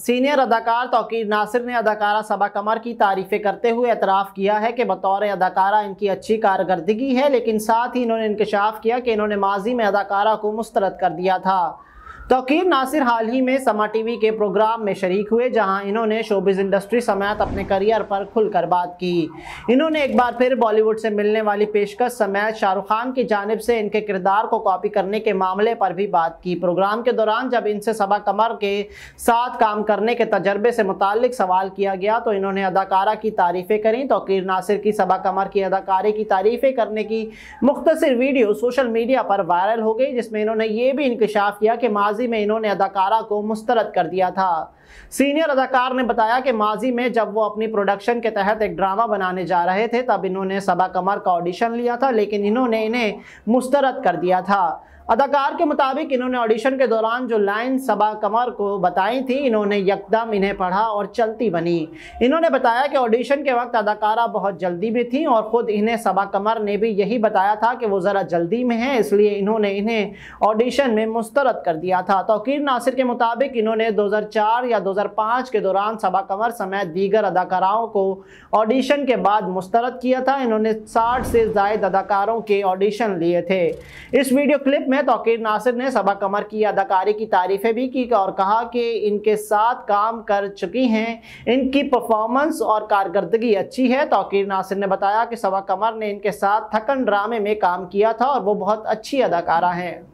senior अदाकार तोकीर नासिर ने अदाकारा सबा कमर की तारीफ़ें करते हुए एतराफ़ किया है कि बतौर अदाकारा इनकी अच्छी कारकरी है लेकिन साथ ही इन्होंने इंकशाफ किया कि इन्होंने माजी में अदाकारा को मुस्तरद कर दिया था तोकीर नासिर हाल ही में समा टीवी के प्रोग्राम में शरीक हुए जहां इन्होंने शोबिज इंडस्ट्री समेत अपने करियर पर खुलकर बात की इन्होंने एक बार फिर बॉलीवुड से मिलने वाली पेशकश समेत शाहरुख खान की जानब से इनके किरदार को कॉपी करने के मामले पर भी बात की प्रोग्राम के दौरान जब इनसे सबा कमर के साथ काम करने के तजर्बे से मुतक सवाल किया गया तो इन्होंने अदाकारा की तारीफ़ें करी तो नासिर की सबा कमर की अदाकारी की तारीफ़ें करने की मुख्तर वीडियो सोशल मीडिया पर वायरल हो गई जिसमें इन्होंने ये भी इंकशाफ किया कि माज माजी में इन्होंने अदाकारा को मुस्तरद कर दिया था सीनियर अदाकार ने बताया कि माजी में जब वो अपनी प्रोडक्शन के तहत एक ड्रामा बनाने जा रहे थे तब इन्होंने सबा कमर का ऑडिशन लिया था लेकिन इन्होंने इन्हें मुस्तरद कर दिया था अदाकार के मुताबिक इन्होंने ऑडिशन के दौरान जो लाइन सबा कमर को बताई थी इन्होंने यकदम इन्हें पढ़ा और चलती बनी इन्होंने बताया कि ऑडिशन के वक्त अदाकारा बहुत जल्दी में थी और ख़ुद इन्हें सबा कमर ने भी यही बताया था कि वो ज़रा जल्दी में है इसलिए इन्होंने इन्हें ऑडिशन में मुस्तरद कर दिया था तोकीर नासिर के मुताबिक इन्होंने दो या दो के दौरान सबा कमर समेत दीगर अदाकाराओं को ऑडिशन के बाद मुस्तरद किया था इन्होंने साठ से जायद अदाकारों के ऑडिशन लिए थे इस वीडियो क्लिप में तोकीर नासिर ने सबा कमर की अदाकारी की तारीफ़ें भी की और कहा कि इनके साथ काम कर चुकी हैं इनकी परफॉर्मेंस और कारकर्दगी अच्छी है तोकीर नासिर ने बताया कि सबा कमर ने इनके साथ थकन ड्रामे में काम किया था और वो बहुत अच्छी अदाकारा हैं